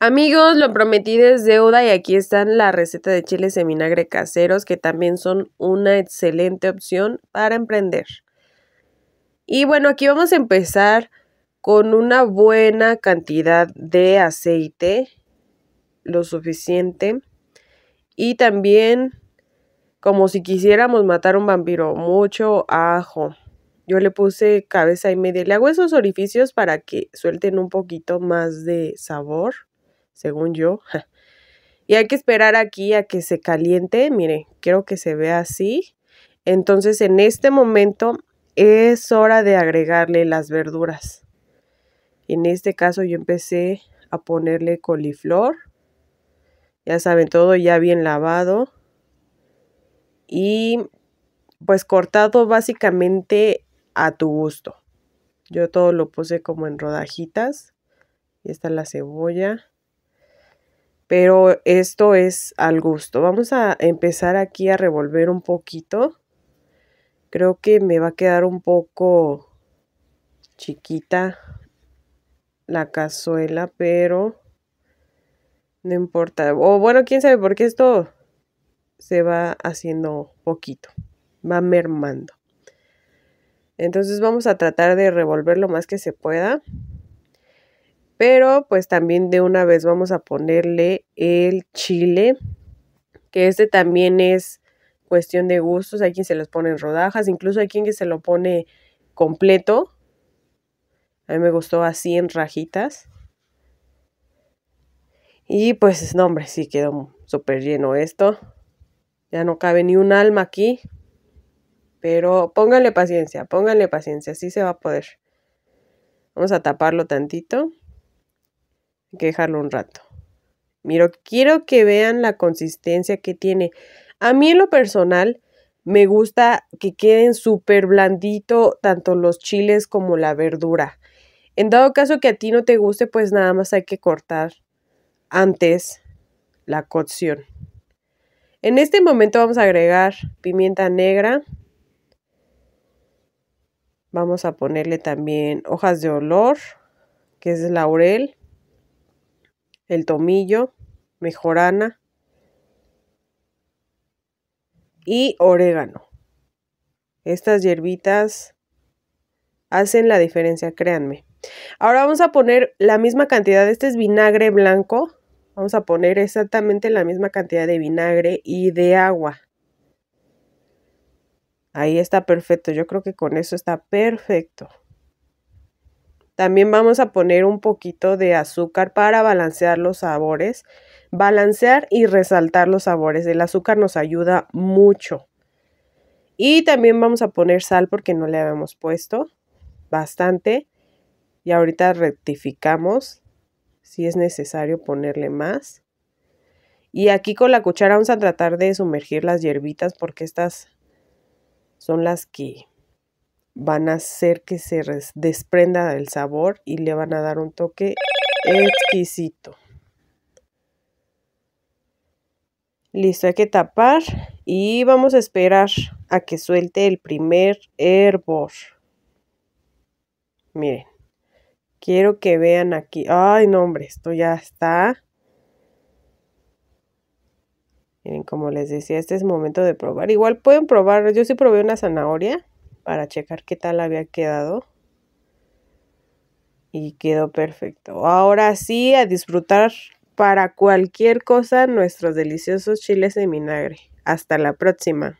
Amigos, lo prometí es deuda y aquí están la receta de chiles en vinagre caseros que también son una excelente opción para emprender. Y bueno, aquí vamos a empezar con una buena cantidad de aceite, lo suficiente. Y también como si quisiéramos matar un vampiro, mucho ajo. Yo le puse cabeza y media. Le hago esos orificios para que suelten un poquito más de sabor según yo. Y hay que esperar aquí a que se caliente. mire quiero que se vea así. Entonces en este momento es hora de agregarle las verduras. En este caso yo empecé a ponerle coliflor. Ya saben, todo ya bien lavado. Y pues cortado básicamente a tu gusto. Yo todo lo puse como en rodajitas. Y está la cebolla pero esto es al gusto. Vamos a empezar aquí a revolver un poquito. Creo que me va a quedar un poco chiquita la cazuela, pero no importa. O bueno, quién sabe, porque esto se va haciendo poquito, va mermando. Entonces vamos a tratar de revolver lo más que se pueda. Pero pues también de una vez vamos a ponerle el chile, que este también es cuestión de gustos. Hay quien se los pone en rodajas, incluso hay quien que se lo pone completo. A mí me gustó así en rajitas. Y pues, no, hombre, sí quedó súper lleno esto. Ya no cabe ni un alma aquí. Pero pónganle paciencia, pónganle paciencia, así se va a poder. Vamos a taparlo tantito. Hay dejarlo un rato. Miro, quiero que vean la consistencia que tiene. A mí en lo personal me gusta que queden súper blandito tanto los chiles como la verdura. En dado caso que a ti no te guste, pues nada más hay que cortar antes la cocción. En este momento vamos a agregar pimienta negra. Vamos a ponerle también hojas de olor, que es laurel el tomillo, mejorana y orégano. Estas hierbitas hacen la diferencia, créanme. Ahora vamos a poner la misma cantidad, este es vinagre blanco, vamos a poner exactamente la misma cantidad de vinagre y de agua. Ahí está perfecto, yo creo que con eso está perfecto. También vamos a poner un poquito de azúcar para balancear los sabores. Balancear y resaltar los sabores. El azúcar nos ayuda mucho. Y también vamos a poner sal porque no le habíamos puesto bastante. Y ahorita rectificamos si es necesario ponerle más. Y aquí con la cuchara vamos a tratar de sumergir las hierbitas porque estas son las que van a hacer que se desprenda el sabor y le van a dar un toque exquisito. Listo, hay que tapar y vamos a esperar a que suelte el primer hervor. Miren, quiero que vean aquí. Ay, no, hombre, esto ya está. Miren, como les decía, este es momento de probar. Igual pueden probar, yo sí probé una zanahoria para checar qué tal había quedado. Y quedó perfecto. Ahora sí, a disfrutar para cualquier cosa nuestros deliciosos chiles de vinagre. Hasta la próxima.